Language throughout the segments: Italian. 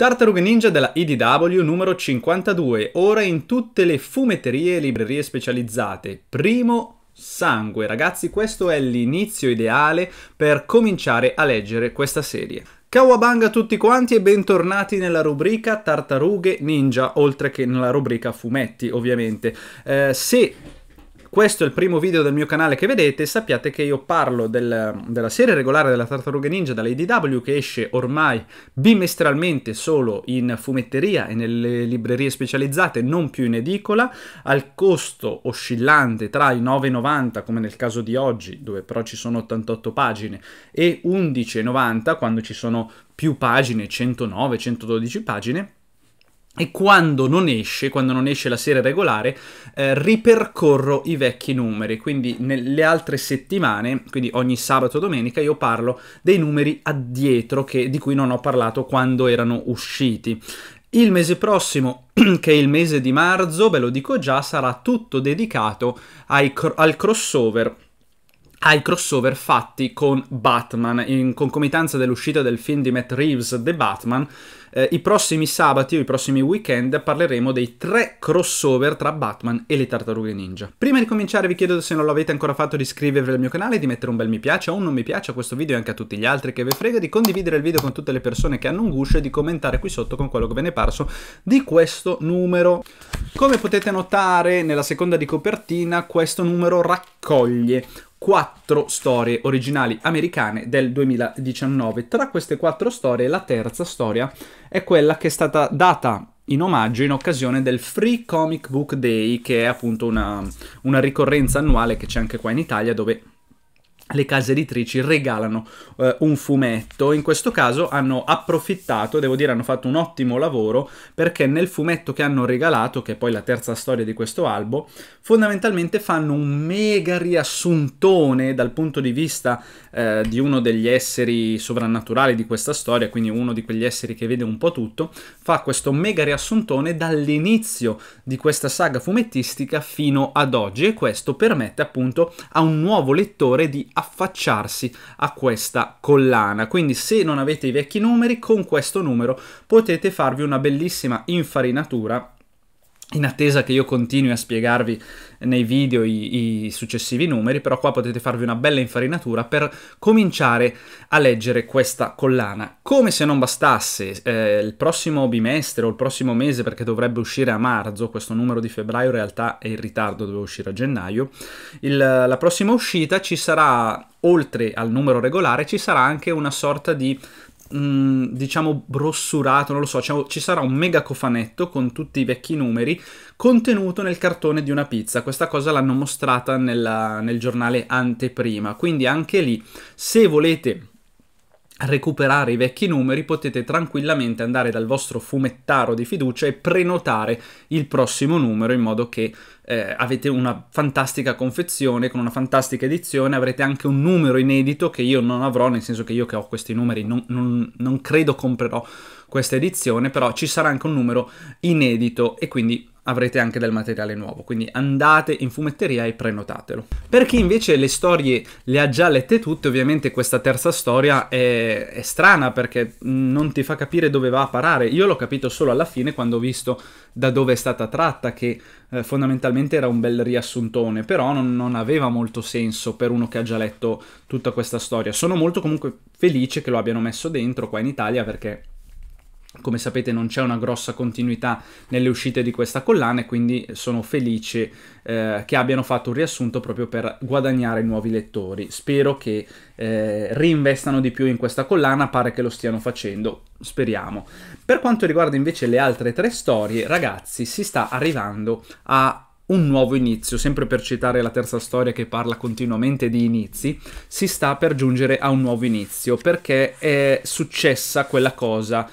Tartarughe Ninja della IDW numero 52, ora in tutte le fumetterie e librerie specializzate. Primo sangue, ragazzi, questo è l'inizio ideale per cominciare a leggere questa serie. Kawabanga a tutti quanti e bentornati nella rubrica Tartarughe Ninja, oltre che nella rubrica Fumetti, ovviamente. Eh, se questo è il primo video del mio canale che vedete, sappiate che io parlo del, della serie regolare della Tartaruga Ninja della ADW che esce ormai bimestralmente solo in fumetteria e nelle librerie specializzate, non più in edicola, al costo oscillante tra i 9,90 come nel caso di oggi, dove però ci sono 88 pagine, e 11,90 quando ci sono più pagine, 109, 112 pagine, e quando non esce, quando non esce la serie regolare, eh, ripercorro i vecchi numeri, quindi nelle altre settimane, quindi ogni sabato e domenica, io parlo dei numeri addietro che, di cui non ho parlato quando erano usciti. Il mese prossimo, che è il mese di marzo, ve lo dico già, sarà tutto dedicato cr al crossover ai crossover fatti con Batman in concomitanza dell'uscita del film di Matt Reeves The Batman eh, i prossimi sabati o i prossimi weekend parleremo dei tre crossover tra Batman e le tartarughe ninja. Prima di cominciare vi chiedo se non l'avete ancora fatto di iscrivervi al mio canale, di mettere un bel mi piace o un non mi piace a questo video e anche a tutti gli altri che vi frega, di condividere il video con tutte le persone che hanno un guscio e di commentare qui sotto con quello che ve ne è parso di questo numero. Come potete notare nella seconda di copertina questo numero raccoglie quattro storie originali americane del 2019. Tra queste quattro storie, la terza storia è quella che è stata data in omaggio in occasione del Free Comic Book Day, che è appunto una, una ricorrenza annuale che c'è anche qua in Italia, dove le case editrici regalano eh, un fumetto, in questo caso hanno approfittato, devo dire hanno fatto un ottimo lavoro perché nel fumetto che hanno regalato, che è poi la terza storia di questo albo, fondamentalmente fanno un mega riassuntone dal punto di vista eh, di uno degli esseri sovrannaturali di questa storia, quindi uno di quegli esseri che vede un po' tutto, fa questo mega riassuntone dall'inizio di questa saga fumettistica fino ad oggi e questo permette appunto a un nuovo lettore di affacciarsi a questa collana. Quindi se non avete i vecchi numeri, con questo numero potete farvi una bellissima infarinatura in attesa che io continui a spiegarvi nei video i, i, successivi numeri, però qua potete farvi una bella infarinatura per cominciare a leggere questa collana. Come se non bastasse, eh, il prossimo bimestre o il prossimo mese, perché dovrebbe uscire a marzo, questo numero di febbraio in realtà è in ritardo, doveva uscire a gennaio, il, la prossima uscita ci sarà, oltre al numero regolare, ci sarà anche una sorta di Mm, diciamo brossurato, non lo so, ci sarà un mega cofanetto con tutti i vecchi numeri contenuto nel cartone di una pizza. Questa cosa l'hanno mostrata nella, nel giornale anteprima, quindi anche lì se volete recuperare i vecchi numeri potete tranquillamente andare dal vostro fumettaro di fiducia e prenotare il prossimo numero in modo che eh, avete una fantastica confezione con una fantastica edizione avrete anche un numero inedito che io non avrò nel senso che io che ho questi numeri non, non, non credo comprerò questa edizione però ci sarà anche un numero inedito e quindi avrete anche del materiale nuovo, quindi andate in fumetteria e prenotatelo. Per chi invece le storie le ha già lette tutte, ovviamente questa terza storia è, è strana perché non ti fa capire dove va a parare. Io l'ho capito solo alla fine quando ho visto da dove è stata tratta, che eh, fondamentalmente era un bel riassuntone, però non, non, aveva molto senso per uno che ha già letto tutta questa storia. Sono molto comunque felice che lo abbiano messo dentro qua in Italia perché come sapete non c'è una grossa continuità nelle uscite di questa collana e quindi sono felice eh, che abbiano fatto un riassunto proprio per guadagnare nuovi lettori. Spero che eh, reinvestano di più in questa collana, pare che lo stiano facendo, speriamo. Per quanto riguarda invece le altre tre storie, ragazzi, si sta arrivando a un nuovo inizio, sempre per citare la terza storia che parla continuamente di inizi, si sta per giungere a un nuovo inizio perché è successa quella cosa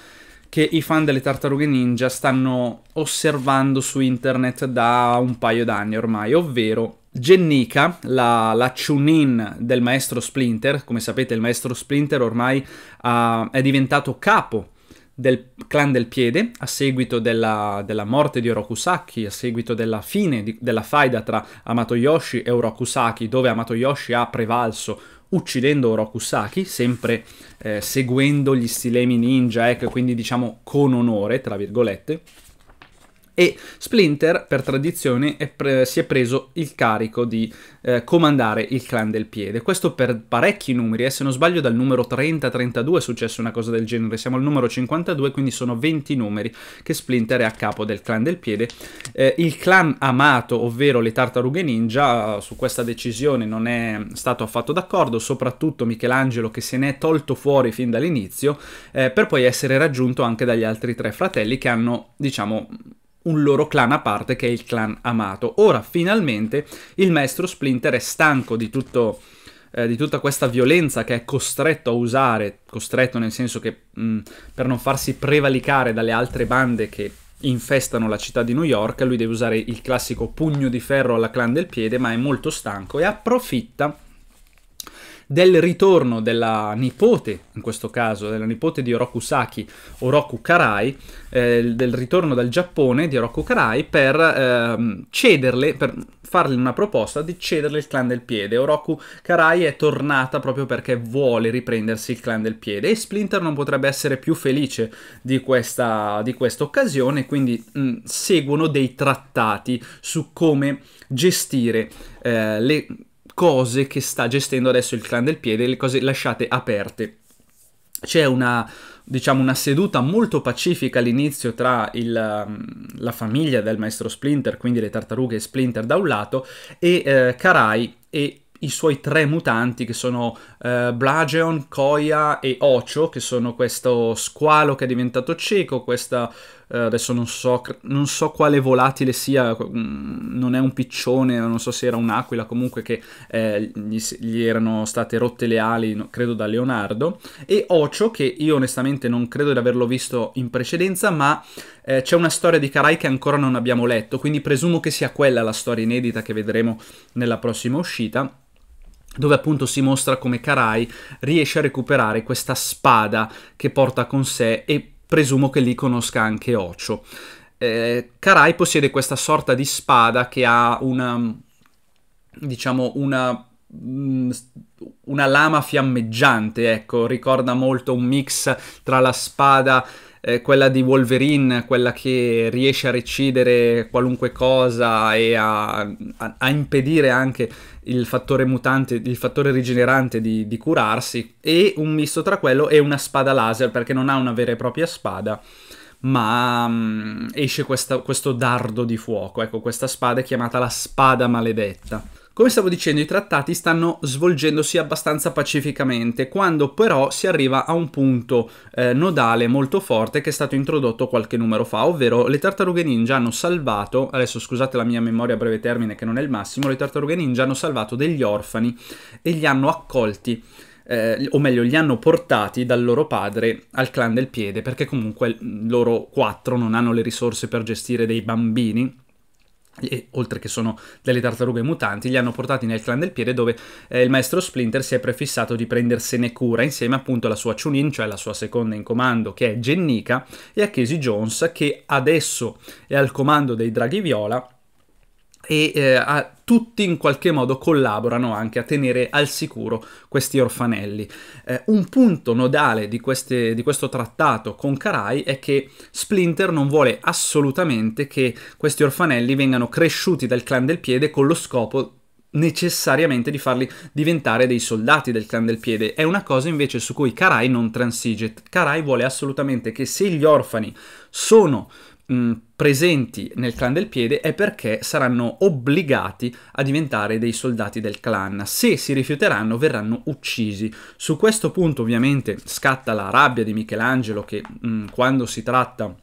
che i fan delle tartarughe ninja stanno osservando su internet da un paio d'anni ormai, ovvero Jennica, la, la chunin del maestro Splinter, come sapete il maestro Splinter ormai uh, è diventato capo del clan del piede a seguito della, della morte di Orokusaki, a seguito della fine di, della faida tra Amato Yoshi e Orokusaki, dove Amato Yoshi ha prevalso uccidendo Orokusaki, sempre eh, seguendo gli stilemi ninja, ecco, quindi diciamo con onore, tra virgolette e Splinter per tradizione pre- si è preso il carico di eh, comandare il clan del piede. Questo per parecchi numeri, eh, se non sbaglio dal numero 30-32 è successo una cosa del genere, siamo al numero 52 quindi sono 20 numeri che Splinter è a capo del clan del piede. Eh, il clan amato, ovvero le tartarughe ninja, su questa decisione non è stato affatto d'accordo, soprattutto Michelangelo che se ne è tolto fuori fin dall'inizio eh, per poi essere raggiunto anche dagli altri tre fratelli che hanno diciamo un loro clan a parte che è il clan Amato. Ora finalmente il maestro Splinter è stanco di, tutto, eh, di tutta questa violenza che è costretto a usare, costretto nel senso che mh, mm, per non farsi prevalicare dalle altre bande che infestano la città di New York, lui deve usare il classico pugno di ferro alla clan del piede, ma è molto stanco e approfitta del ritorno della nipote, in questo caso, della nipote di Oroku Saki, Oroku Karai, eh, del ritorno dal Giappone di Oroku Karai per eh, cederle, per fargli una proposta di cederle il clan del piede. Oroku Karai è tornata proprio perché vuole riprendersi il clan del piede e Splinter non potrebbe essere più felice di questa, di questa occasione, quindi mh, mm, seguono dei trattati su come gestire eh, le cose che sta gestendo adesso il clan del piede, le cose lasciate aperte. C'è una, diciamo, una seduta molto pacifica all'inizio tra il, um, la famiglia del maestro Splinter, quindi le tartarughe e Splinter da un lato, e eh, Karai e i suoi tre mutanti che sono eh, Blageon, Koya e Ocho, che sono questo squalo che è diventato cieco, questa eh, adesso non so, non so, quale volatile sia, mm, non è un piccione, non so se era un'aquila, comunque che eh, gli, gli, erano state rotte le ali, credo da Leonardo, e Ocio che io onestamente non credo di averlo visto in precedenza, ma eh, c'è una storia di Karai che ancora non abbiamo letto, quindi presumo che sia quella la storia inedita che vedremo nella prossima uscita dove appunto si mostra come Karai riesce a recuperare questa spada che porta con sé e presumo che li conosca anche Ocho. Eh, Karai possiede questa sorta di spada che ha una, diciamo, una, mm, una lama fiammeggiante, ecco, ricorda molto un mix tra la spada eh, quella di Wolverine, quella che riesce a recidere qualunque cosa e a, a, a impedire anche il fattore mutante, il fattore rigenerante di, di curarsi, e un misto tra quello e una spada laser, perché non ha una vera e propria spada ma um, esce questa, questo dardo di fuoco. Ecco, questa spada è chiamata la spada maledetta. Come stavo dicendo, i trattati stanno svolgendosi abbastanza pacificamente, quando però si arriva a un punto eh, nodale molto forte che è stato introdotto qualche numero fa, ovvero le tartarughe ninja hanno salvato, adesso scusate la mia memoria a breve termine che non è il massimo, le tartarughe ninja hanno salvato degli orfani e li hanno accolti. Eh, o meglio, li hanno portati dal loro padre al clan del piede, perché comunque mm, loro quattro non hanno le risorse per gestire dei bambini e, oltre che sono delle tartarughe mutanti, li hanno portati nel clan del piede dove eh, il maestro Splinter si è prefissato di prendersene cura insieme appunto alla sua Chunin, cioè la sua seconda in comando che è Jennica, e a Casey Jones che adesso è al comando dei Draghi Viola e eh, a, tutti in qualche modo collaborano anche a tenere al sicuro questi orfanelli. Eh, un punto nodale di, queste, di, questo trattato con Karai è che Splinter non vuole assolutamente che questi orfanelli vengano cresciuti dal clan del piede con lo scopo necessariamente di farli diventare dei soldati del clan del piede. È una cosa invece su cui Karai non transige. Karai vuole assolutamente che se gli orfani sono mh, presenti nel clan del piede è perché saranno obbligati a diventare dei soldati del clan. Se si rifiuteranno verranno uccisi. Su questo punto ovviamente scatta la rabbia di Michelangelo che mh, quando si tratta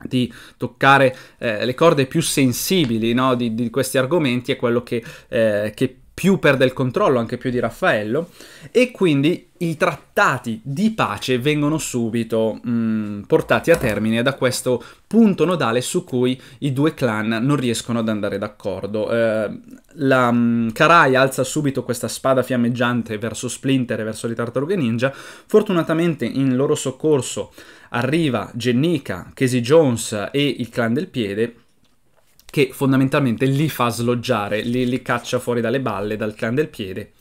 di toccare eh, le corde più sensibili no, di, di, questi argomenti è quello che, eh, che più perde il controllo, anche più di Raffaello, e quindi i trattati di pace vengono subito mh, mm, portati a termine da questo punto nodale su cui i due clan non riescono ad andare d'accordo. Eh, la mh, mm, Karai alza subito questa spada fiammeggiante verso Splinter e verso le tartarughe ninja, fortunatamente in loro soccorso arriva Jennica, Casey Jones e il clan del piede, che fondamentalmente li fa sloggiare, li, li caccia fuori dalle balle, dal clan del piede,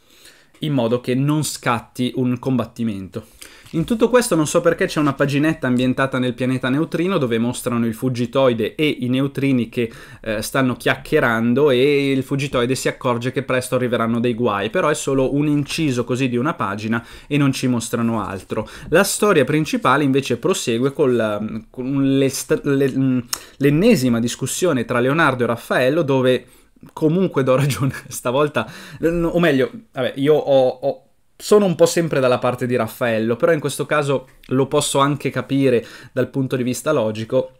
in modo che non scatti un combattimento. In tutto questo non so perché c'è una paginetta ambientata nel pianeta neutrino dove mostrano il fuggitoide e i neutrini che eh, stanno chiacchierando e il fuggitoide si accorge che presto arriveranno dei guai, però è solo un inciso così di una pagina e non ci mostrano altro. La storia principale invece prosegue ehm, con, la, con mm, l'ennesima discussione tra Leonardo e Raffaello dove comunque do ragione stavolta, o meglio, vabbè, io ho, ho sono un po' sempre dalla parte di Raffaello, però in questo caso lo posso anche capire dal punto di vista logico,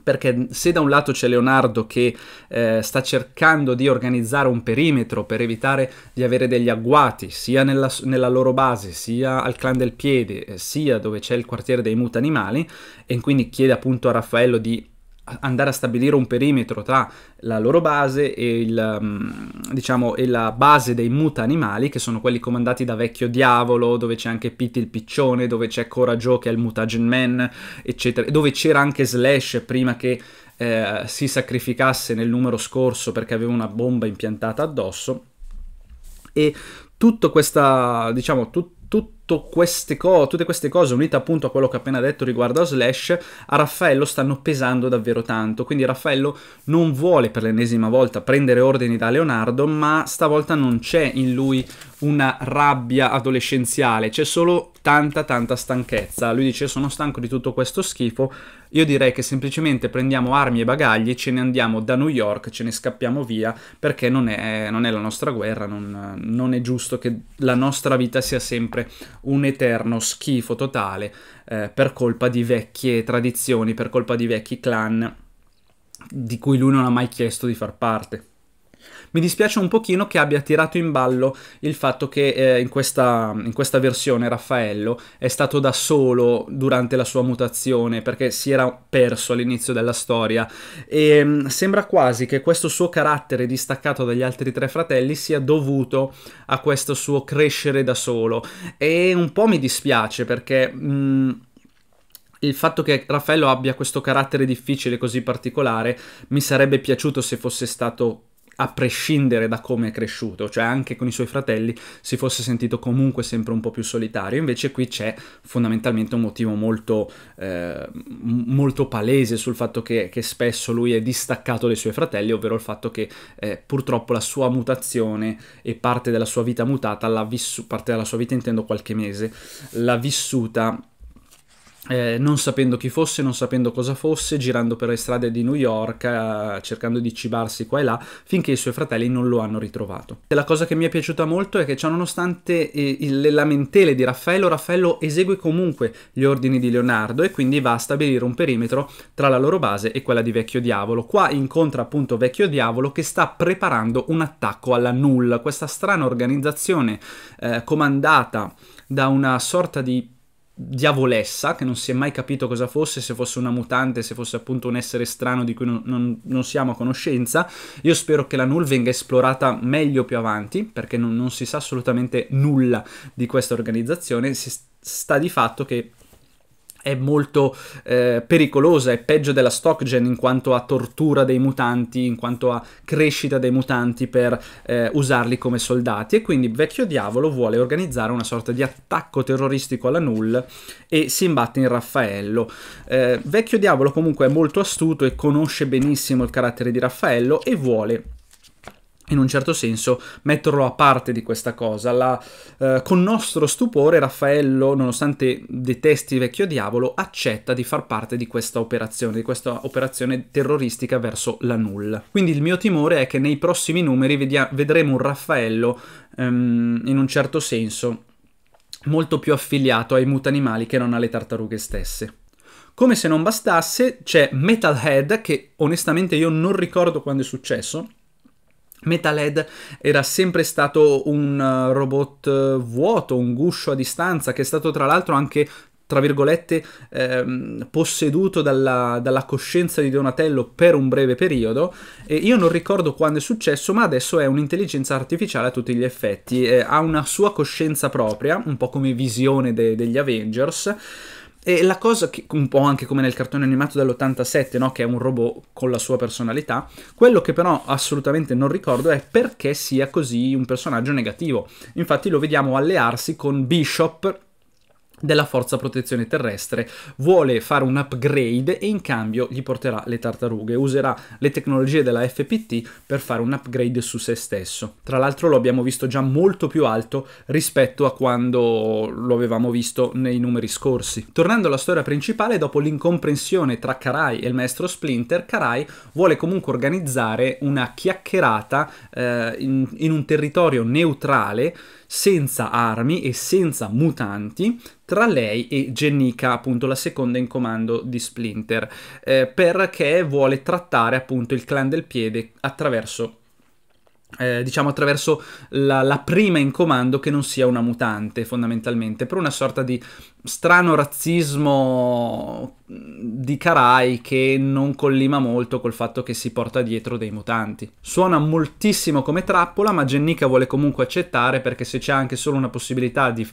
perché se da un lato c'è Leonardo che eh, sta cercando di organizzare un perimetro per evitare di avere degli agguati sia nella, nella loro base, sia al clan del piede, eh, sia dove c'è il quartiere dei mutanimali, e quindi chiede appunto a Raffaello di andare a stabilire un perimetro tra la loro base e, il, mm, diciamo, e la base dei muta animali, che sono quelli comandati da vecchio diavolo, dove c'è anche Pete il piccione, dove c'è Coraggio che è il mutagen man, eccetera, dove c'era anche Slash prima che eh, si sacrificasse nel numero scorso perché aveva una bomba impiantata addosso. E tutta questa, diciamo, tut- queste co- tutte queste cose unite appunto a quello che ho appena detto riguardo a Slash, a Raffaello stanno pesando davvero tanto. Quindi Raffaello non vuole per l'ennesima volta prendere ordini da Leonardo, ma stavolta non c'è in lui una rabbia adolescenziale, c'è solo tanta tanta stanchezza. Lui dice sono stanco di tutto questo schifo, io direi che semplicemente prendiamo armi e bagagli, ce ne andiamo da New York, ce ne scappiamo via, perché non è, non è la nostra guerra, non, non, è giusto che la nostra vita sia sempre un eterno schifo totale eh, per colpa di vecchie tradizioni, per colpa di vecchi clan di cui lui non ha mai chiesto di far parte. Mi dispiace un pochino che abbia tirato in ballo il fatto che eh, in, questa, in questa versione Raffaello è stato da solo durante la sua mutazione perché si era perso all'inizio della storia e ehm, sembra quasi che questo suo carattere distaccato dagli altri tre fratelli sia dovuto a questo suo crescere da solo e un po' mi dispiace perché... Mh, mm, il fatto che Raffaello abbia questo carattere difficile così particolare mi sarebbe piaciuto se fosse stato a prescindere da come è cresciuto, cioè anche con i suoi fratelli si fosse sentito comunque sempre un po' più solitario, invece qui c'è fondamentalmente un motivo molto, eh, molto palese sul fatto che, che, spesso lui è distaccato dai suoi fratelli, ovvero il fatto che eh, purtroppo la sua mutazione e parte della sua vita mutata, parte della sua vita intendo qualche mese, l'ha vissuta eh, non sapendo chi fosse, non sapendo cosa fosse, girando per le strade di New York, eh, cercando di cibarsi qua e là, finché i suoi fratelli non lo hanno ritrovato. E la cosa che mi è piaciuta molto è che, nonostante eh, le lamentele di Raffaello, Raffaello esegue comunque gli ordini di Leonardo e quindi va a stabilire un perimetro tra la loro base e quella di Vecchio Diavolo. Qua incontra appunto Vecchio Diavolo che sta preparando un attacco alla Null, questa strana organizzazione eh, comandata da una sorta di diavolessa, che non si è mai capito cosa fosse, se fosse una mutante, se fosse appunto un essere strano di cui non, non, non siamo a conoscenza. Io spero che la Null venga esplorata meglio più avanti, perché non, non si sa assolutamente nulla di questa organizzazione. Si sta di fatto che è molto eh, pericolosa, è peggio della Stockgen in quanto a tortura dei mutanti, in quanto a crescita dei mutanti per eh, usarli come soldati e quindi Vecchio Diavolo vuole organizzare una sorta di attacco terroristico alla Null e si imbatte in Raffaello. Eh, Vecchio Diavolo comunque è molto astuto e conosce benissimo il carattere di Raffaello e vuole in un certo senso metterlo a parte di questa cosa. La, eh, con nostro stupore Raffaello, nonostante detesti vecchio diavolo, accetta di far parte di questa operazione, di questa operazione terroristica verso la nulla. Quindi il mio timore è che nei prossimi numeri vedremo un Raffaello ehm, in un certo senso molto più affiliato ai mutanimali che non alle tartarughe stesse. Come se non bastasse c'è Metalhead che onestamente io non ricordo quando è successo, Metalhead era sempre stato un eh, robot eh, vuoto, un guscio a distanza, che è stato tra l'altro anche tra virgolette, ehm, posseduto dalla, dalla, coscienza di Donatello per un breve periodo. E io non ricordo quando è successo, ma adesso è un'intelligenza artificiale a tutti gli effetti. Eh, ha una sua coscienza propria, un po' come visione de- degli Avengers. E la cosa, che, un po' anche come nel cartone animato dell'87, no? che è un robot con la sua personalità, quello che però assolutamente non ricordo è perché sia così un personaggio negativo. Infatti lo vediamo allearsi con Bishop della forza protezione terrestre vuole fare un upgrade e in cambio gli porterà le tartarughe userà le tecnologie della FPT per fare un upgrade su se stesso tra l'altro lo abbiamo visto già molto più alto rispetto a quando lo avevamo visto nei numeri scorsi tornando alla storia principale dopo l'incomprensione tra Karai e il maestro Splinter Karai vuole comunque organizzare una chiacchierata eh, in, in un territorio neutrale senza armi e senza mutanti tra lei e Jennica, appunto la seconda in comando di Splinter, eh, perché vuole trattare appunto il clan del piede attraverso eh, diciamo attraverso la, la, prima in comando che non sia una mutante fondamentalmente per una sorta di strano razzismo mm, di Karai che non collima molto col fatto che si porta dietro dei mutanti suona moltissimo come trappola ma Jennica vuole comunque accettare perché se c'è anche solo una possibilità di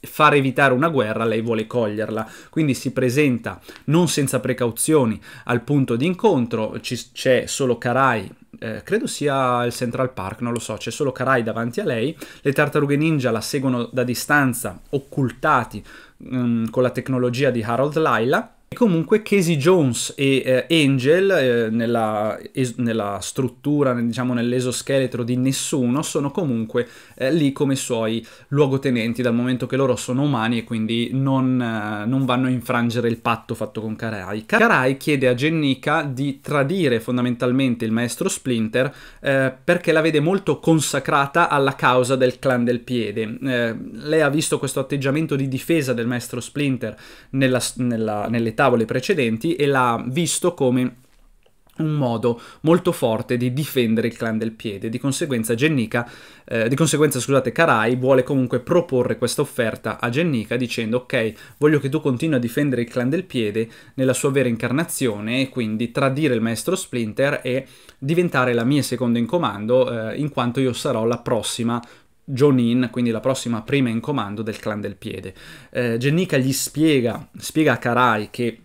far evitare una guerra, lei vuole coglierla. Quindi si presenta non senza precauzioni al punto di incontro, c'è solo Karai eh, credo sia il Central Park, non lo so, c'è solo Karai davanti a lei, le tartarughe ninja la seguono da distanza, occultati um, con la tecnologia di Harold Lila, e comunque Casey Jones e eh, Angel, eh, nella, es- nella, struttura, diciamo nell'esoscheletro di nessuno, sono comunque eh, lì come suoi luogotenenti, dal momento che loro sono umani e quindi non, eh, non vanno a infrangere il patto fatto con Karai. Karai chiede a Jennica di tradire fondamentalmente il maestro Splinter eh, perché la vede molto consacrata alla causa del clan del piede. Eh, lei ha visto questo atteggiamento di difesa del maestro Splinter nella, nella, nelle tavole precedenti e l'ha visto come un modo molto forte di difendere il clan del piede. Di conseguenza, Gennica, eh, di conseguenza scusate, Karai vuole comunque proporre questa offerta a Gennica dicendo ok, voglio che tu continui a difendere il clan del piede nella sua vera incarnazione e quindi tradire il maestro Splinter e diventare la mia seconda in comando eh, in quanto io sarò la prossima Jonin, quindi la prossima prima in comando del clan del piede. Eh, Gennica gli spiega, spiega a Karai che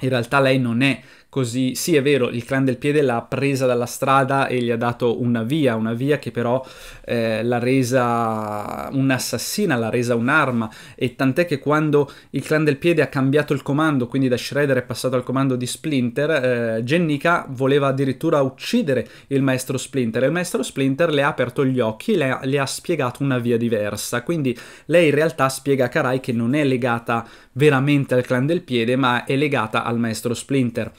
in realtà lei non è Così sì è vero, il clan del piede l'ha presa dalla strada e gli ha dato una via, una via che però eh, l'ha resa un'assassina, l'ha resa un'arma e tant'è che quando il clan del piede ha cambiato il comando, quindi da Shredder è passato al comando di Splinter, eh, Jennica voleva addirittura uccidere il maestro Splinter e il maestro Splinter le ha aperto gli occhi e le le ha spiegato una via diversa. Quindi lei in realtà spiega a Karai che non è legata veramente al clan del piede ma è legata al maestro Splinter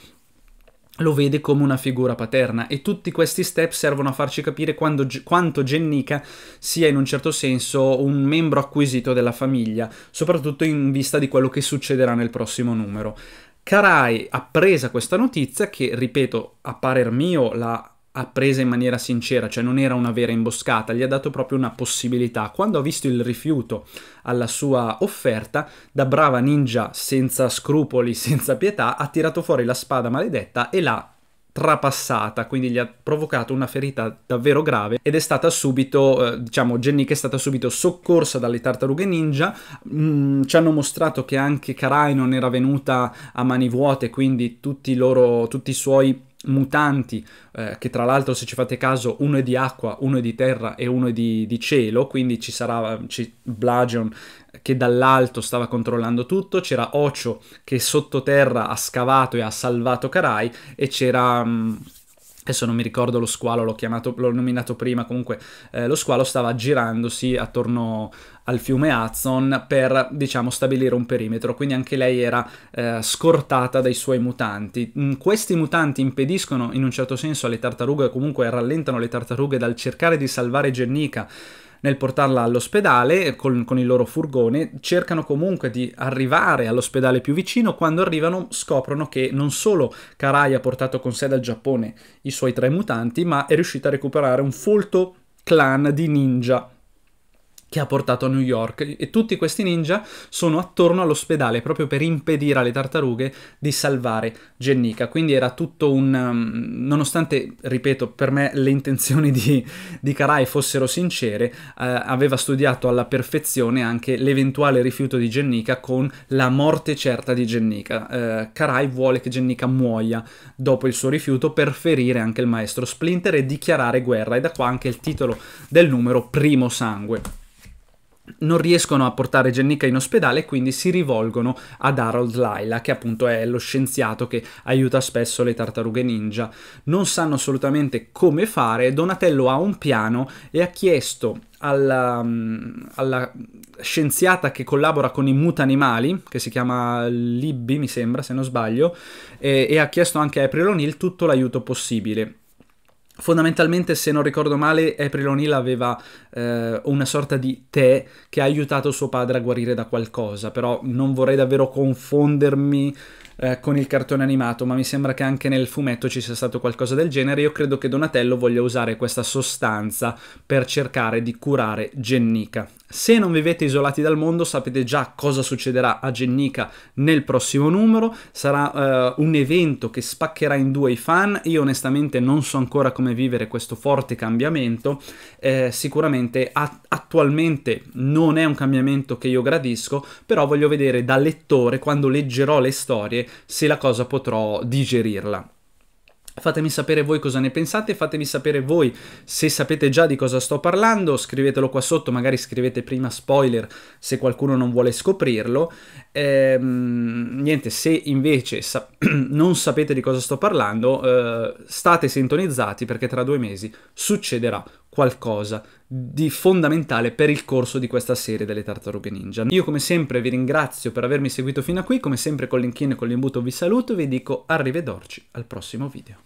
lo vede come una figura paterna e tutti questi step servono a farci capire quando, quanto Gennica sia in un certo senso un membro acquisito della famiglia, soprattutto in vista di quello che succederà nel prossimo numero. Carai, appresa questa notizia, che ripeto, a parer mio la appresa in maniera sincera, cioè non era una vera imboscata, gli ha dato proprio una possibilità. Quando ha visto il rifiuto alla sua offerta, da brava ninja senza scrupoli, senza pietà, ha tirato fuori la spada maledetta e l'ha trapassata, quindi gli ha provocato una ferita davvero grave ed è stata subito, eh, diciamo, Jenny che è stata subito soccorsa dalle tartarughe ninja, mm, ci hanno mostrato che anche Karai non era venuta a mani vuote, quindi tutti, loro, tutti i suoi mutanti, eh, che tra l'altro se ci fate caso uno è di acqua, uno è di terra e uno è di, di cielo, quindi ci sarà ci, Blagion che dall'alto stava controllando tutto, c'era Ocho che sottoterra ha scavato e ha salvato Karai e c'era... Mh, mm, adesso non mi ricordo lo squalo, l'ho, chiamato, l'ho nominato prima, comunque eh, lo squalo stava girandosi attorno al fiume Hudson per, diciamo, stabilire un perimetro, quindi anche lei era eh, scortata dai suoi mutanti. Mm, questi mutanti impediscono in un certo senso alle tartarughe, comunque rallentano le tartarughe dal cercare di salvare Jennica, nel portarla all'ospedale eh, con, con il loro furgone, cercano comunque di arrivare all'ospedale più vicino, quando arrivano scoprono che non solo Karai ha portato con sé dal Giappone i suoi tre mutanti, ma è riuscita a recuperare un folto clan di ninja che ha portato a New York e tutti questi ninja sono attorno all'ospedale proprio per impedire alle tartarughe di salvare Gennica. Quindi era tutto un... Um, nonostante, ripeto, per me le intenzioni di, di Karai fossero sincere, eh, aveva studiato alla perfezione anche l'eventuale rifiuto di Gennica con la morte certa di Gennica. Eh, Karai vuole che Gennica muoia dopo il suo rifiuto per ferire anche il maestro Splinter e dichiarare guerra e da qua anche il titolo del numero Primo Sangue non riescono a portare Jennica in ospedale e quindi si rivolgono ad Harold Laila, che appunto è lo scienziato che aiuta spesso le tartarughe ninja. Non sanno assolutamente come fare, Donatello ha un piano e ha chiesto alla, mm, alla, scienziata che collabora con i mutanimali, che si chiama Libby mi sembra se non sbaglio, e, e ha chiesto anche a April O'Neill tutto l'aiuto possibile Fondamentalmente, se non ricordo male, April O'Neill aveva eh, una sorta di tè che ha aiutato suo padre a guarire da qualcosa, però non vorrei davvero confondermi eh, con il cartone animato, ma mi sembra che anche nel fumetto ci sia stato qualcosa del genere. Io credo che Donatello voglia usare questa sostanza per cercare di curare Gennica. Se non vivete isolati dal mondo sapete già cosa succederà a Gennica nel prossimo numero, sarà uh, un evento che spaccherà in due i fan, io onestamente non so ancora come vivere questo forte cambiamento, eh, sicuramente a- attualmente non è un cambiamento che io gradisco, però voglio vedere da lettore quando leggerò le storie se la cosa potrò digerirla. Fatemi sapere voi cosa ne pensate, fatemi sapere voi se sapete già di cosa sto parlando, scrivetelo qua sotto, magari scrivete prima spoiler se qualcuno non vuole scoprirlo. Ehm, niente, se invece sa non sapete di cosa sto parlando, eh, state sintonizzati perché tra due mesi succederà qualcosa di fondamentale per il corso di questa serie delle tartarughe ninja. Io come sempre vi ringrazio per avermi seguito fino a qui, come sempre con l'inchino e con l'imbuto vi saluto e vi dico arrivederci al prossimo video.